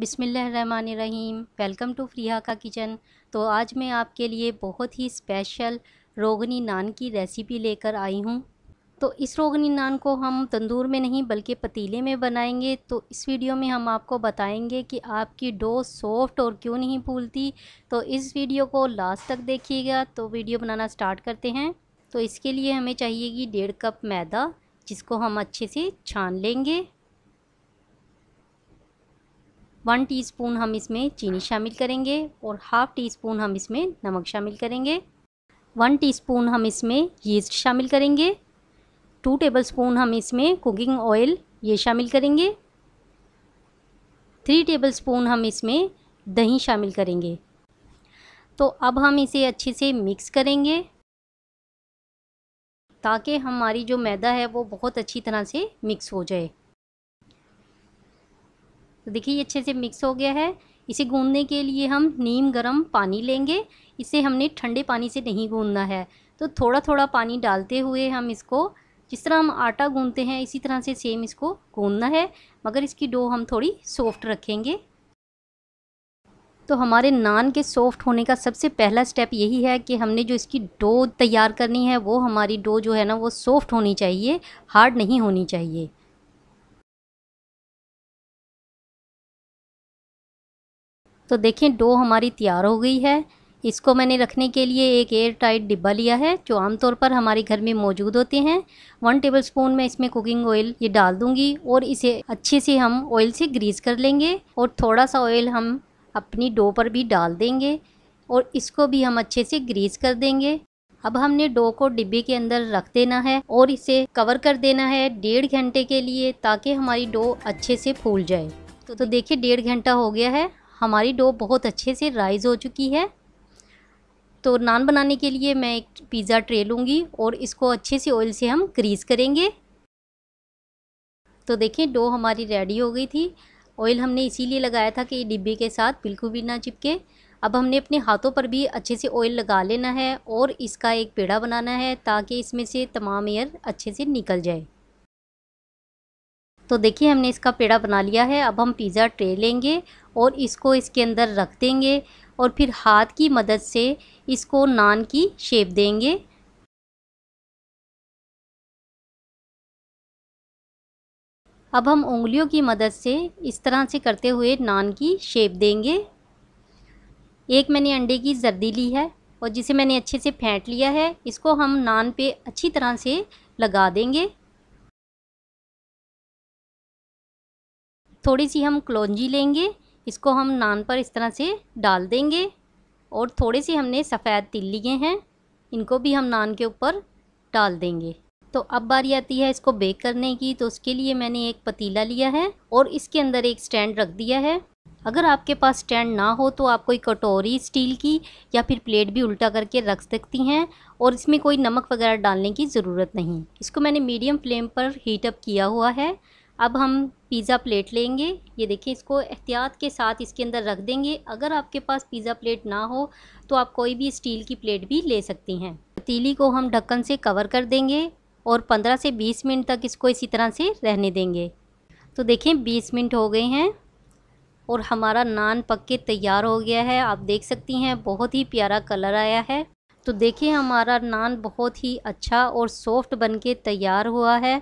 बिसमीम welcome to फ्रिया का किचन तो आज मैं आपके लिए बहुत ही स्पेशल रोगनी नान की रेसिपी लेकर आई हूँ तो इस रोगनी नान को हम तंदूर में नहीं बल्कि पतीले में बनाएंगे तो इस वीडियो में हम आपको बताएंगे कि आपकी डो सॉफ्ट और क्यों नहीं फूलती तो इस वीडियो को लास्ट तक देखिएगा तो वीडियो बनाना स्टार्ट करते हैं तो इसके लिए हमें चाहिएगी डेढ़ कप मैदा जिसको हम अच्छे से छान लेंगे वन टीस्पून हम इसमें चीनी शामिल करेंगे और हाफ़ टी स्पून हम इसमें नमक शामिल करेंगे वन टीस्पून हम इसमें यीस्ट शामिल करेंगे टू टेबल स्पून हम इसमें कुकिंग ऑयल ये शामिल करेंगे थ्री टेबल स्पून हम इसमें दही शामिल करेंगे तो अब हम इसे अच्छे से मिक्स करेंगे ताकि हमारी जो मैदा है वो बहुत अच्छी तरह से मिक्स हो जाए तो देखिए ये अच्छे से मिक्स हो गया है इसे गूंदने के लिए हम नीम गर्म पानी लेंगे इसे हमने ठंडे पानी से नहीं गूंदना है तो थोड़ा थोड़ा पानी डालते हुए हम इसको जिस तरह हम आटा गूंदते हैं इसी तरह से सेम इसको गूंदना है मगर इसकी डो हम थोड़ी सॉफ्ट रखेंगे तो हमारे नान के सॉफ्ट होने का सबसे पहला स्टेप यही है कि हमने जो इसकी डो तैयार करनी है वो हमारी डो जो है ना वो सॉफ्ट होनी चाहिए हार्ड नहीं होनी चाहिए तो देखें डो हमारी तैयार हो गई है इसको मैंने रखने के लिए एक एयर टाइट डिब्बा लिया है जो आमतौर पर हमारे घर में मौजूद होते हैं वन टेबल स्पून मैं इसमें कुकिंग ऑयल ये डाल दूंगी और इसे अच्छे से हम ऑयल से ग्रीस कर लेंगे और थोड़ा सा ऑयल हम अपनी डो पर भी डाल देंगे और इसको भी हम अच्छे से ग्रीस कर देंगे अब हमने डो को डिब्बे के अंदर रख देना है और इसे कवर कर देना है डेढ़ घंटे के लिए ताकि हमारी डो अच्छे से फूल जाए तो, तो देखिए डेढ़ घंटा हो गया है हमारी डो बहुत अच्छे से राइज़ हो चुकी है तो नान बनाने के लिए मैं एक पिज़्ज़ा ट्रे लूँगी और इसको अच्छे से ऑयल से हम ग्रीस करेंगे तो देखें डो हमारी रेडी हो गई थी ऑयल हमने इसीलिए लगाया था कि डिब्बे के साथ बिल्कुल भी ना चिपके अब हमने अपने हाथों पर भी अच्छे से ऑयल लगा लेना है और इसका एक पेड़ा बनाना है ताकि इसमें से तमाम एयर अच्छे से निकल जाए तो देखिए हमने इसका पेड़ा बना लिया है अब हम पिज़्ज़ा ट्रे लेंगे और इसको इसके अंदर रख देंगे और फिर हाथ की मदद से इसको नान की शेप देंगे अब हम उंगलियों की मदद से इस तरह से करते हुए नान की शेप देंगे एक मैंने अंडे की जर्दी ली है और जिसे मैंने अच्छे से फेंट लिया है इसको हम नान पे अच्छी तरह से लगा देंगे थोड़ी सी हम क्लौजी लेंगे इसको हम नान पर इस तरह से डाल देंगे और थोड़े से हमने सफ़ेद तिल लिए हैं इनको भी हम नान के ऊपर डाल देंगे तो अब बारी आती है इसको बेक करने की तो उसके लिए मैंने एक पतीला लिया है और इसके अंदर एक स्टैंड रख दिया है अगर आपके पास स्टैंड ना हो तो आप कोई कटोरी स्टील की या फिर प्लेट भी उल्टा करके रख सकती हैं और इसमें कोई नमक वगैरह डालने की ज़रूरत नहीं इसको मैंने मीडियम फ्लेम पर हीट किया हुआ है अब हम पिज़्ज़ा प्लेट लेंगे ये देखिए इसको एहतियात के साथ इसके अंदर रख देंगे अगर आपके पास पिज़्ज़ा प्लेट ना हो तो आप कोई भी स्टील की प्लेट भी ले सकती हैं पतीली को हम ढक्कन से कवर कर देंगे और 15 से 20 मिनट तक इसको इसी तरह से रहने देंगे तो देखें 20 मिनट हो गए हैं और हमारा नान पक के तैयार हो गया है आप देख सकती हैं बहुत ही प्यारा कलर आया है तो देखें हमारा नान बहुत ही अच्छा और सॉफ्ट बन के तैयार हुआ है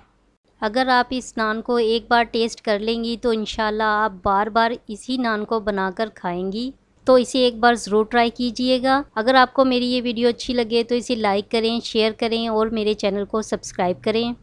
अगर आप इस नान को एक बार टेस्ट कर लेंगी तो इन आप बार बार इसी नान को बनाकर खाएंगी तो इसे एक बार ज़रूर ट्राई कीजिएगा अगर आपको मेरी ये वीडियो अच्छी लगे तो इसे लाइक करें शेयर करें और मेरे चैनल को सब्सक्राइब करें